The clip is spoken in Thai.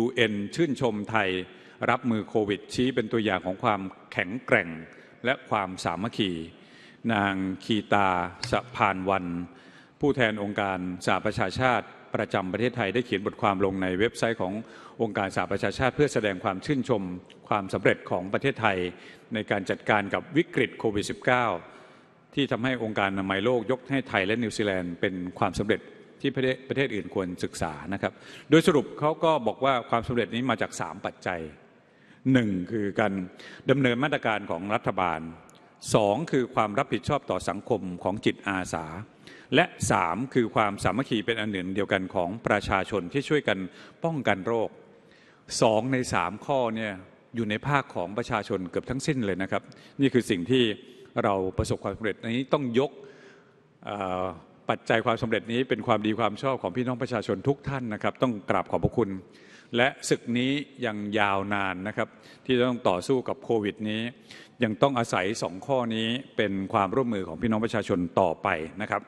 UN ชื่นชมไทยรับมือโควิดชี้เป็นตัวอย่างของความแข็งแกร่งและความสามัคคีนางคีตาสะพานวัน ผู้แทนองค์การสหประชาชาติประจำประเทศไทยได้เขียนบทความลงในเว็บไซต์ขององค์การสหประชาชาติเพื่อแสดงความชื่นชมความสำเร็จของประเทศไทย ในการจัดการกับวิกฤตโควิด -19 ที่ทำให้องค์การอนามัยโลกยกให้ไทยและนิวซีแลนด์เป็นความสำเร็จที่ประเทศอื่นควรศึกษานะครับ โดยสรุปเขาก็บอกว่าความสำเร็จนี้มาจาก 3 ปัจจัย 1. คือการดำเนินมาตรการของรัฐบาล 2. คือความรับผิดชอบต่อสังคมของจิตอาสา และ 3. คือความสามัคคีเป็นอันหนึ่งเดียวกันของประชาชนที่ช่วยกันป้องกันโรค2ใน 3 ข้อเนี่ยอยู่ในภาคของประชาชนเกือบทั้งสิ้นเลยนะครับ นี่คือสิ่งที่เราประสบความสำเร็จนี้ต้องยกปัจจัยความสำเร็จนี้เป็นความดีความชอบของพี่น้องประชาชนทุกท่านนะครับ ต้องกราบขอบพระคุณ และศึกนี้ยังยาวนานนะครับ ที่ต้องต่อสู้กับโควิด นี้ ยังต้องอาศัยสองข้อนี้เป็นความร่วมมือของพี่น้องประชาชนต่อไปนะครับ